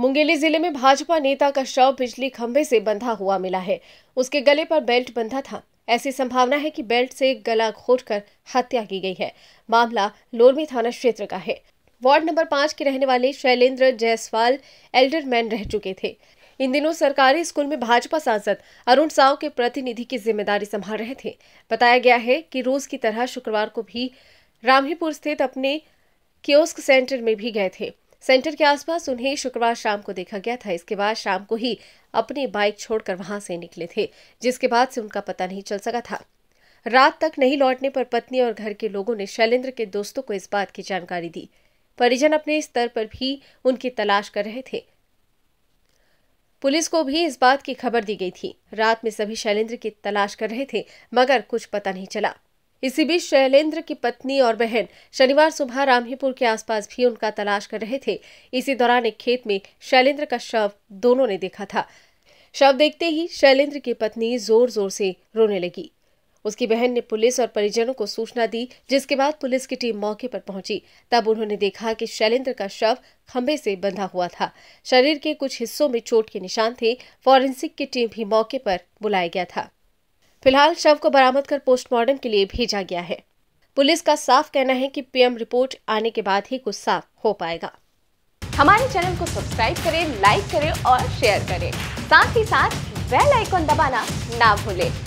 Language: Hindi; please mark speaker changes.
Speaker 1: मुंगेली जिले में भाजपा नेता का शव बिजली खंभे से बंधा हुआ मिला है उसके गले पर बेल्ट बंधा था ऐसी संभावना है कि बेल्ट से गला घोट हत्या की गई है मामला लोरमी थाना क्षेत्र का है वार्ड नंबर पांच के रहने वाले शैलेंद्र जायसवाल एल्डर मैन रह चुके थे इन दिनों सरकारी स्कूल में भाजपा सांसद अरुण साव के प्रतिनिधि की जिम्मेदारी संभाल रहे थे बताया गया है कि रोज की तरह शुक्रवार को भी रामहीपुर स्थित अपने कियोस्क सेंटर में भी गए थे सेंटर के आसपास उन्हें शुक्रवार शाम को देखा गया था इसके बाद शाम को ही अपनी बाइक छोड़कर वहां से निकले थे जिसके बाद से उनका पता नहीं चल सका था रात तक नहीं लौटने पर पत्नी और घर के लोगों ने शैलेंद्र के दोस्तों को इस बात की जानकारी दी परिजन अपने स्तर पर भी उनकी तलाश कर रहे थे पुलिस को भी इस बात की खबर दी गई थी रात में सभी शैलेंद्र की तलाश कर रहे थे मगर कुछ पता नहीं चला इसी बीच शैलेंद्र की पत्नी और बहन शनिवार सुबह रामहीपुर के आसपास भी उनका तलाश कर रहे थे इसी दौरान एक खेत में शैलेंद्र का शव दोनों ने देखा था शव देखते ही शैलेंद्र की पत्नी जोर जोर से रोने लगी उसकी बहन ने पुलिस और परिजनों को सूचना दी जिसके बाद पुलिस की टीम मौके पर पहुंची तब उन्होंने देखा कि शैलेंद्र का शव खंभे से बंधा हुआ था शरीर के कुछ हिस्सों में चोट के निशान थे फॉरेंसिक की टीम भी मौके पर बुलाया गया था फिलहाल शव को बरामद कर पोस्टमार्टम के लिए भेजा गया है पुलिस का साफ कहना है कि पीएम रिपोर्ट आने के बाद ही कुछ साफ हो पाएगा हमारे चैनल को सब्सक्राइब करें लाइक करें और शेयर करें साथ ही साथ बेल आइकन दबाना ना भूलें